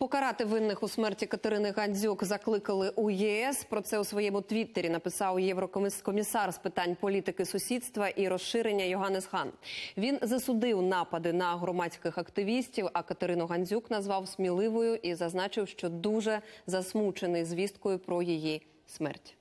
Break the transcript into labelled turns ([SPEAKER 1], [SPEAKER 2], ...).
[SPEAKER 1] Покарати винних у смерті Катерини Гандзюк закликали у ЄС. Про це у своєму твіттері написав єврокомісар з питань політики сусідства і розширення Йоганнес Хан. Він засудив напади на громадських активістів. А Катерину Гандзюк назвав сміливою і зазначив, що дуже засмучений звісткою про її смерть.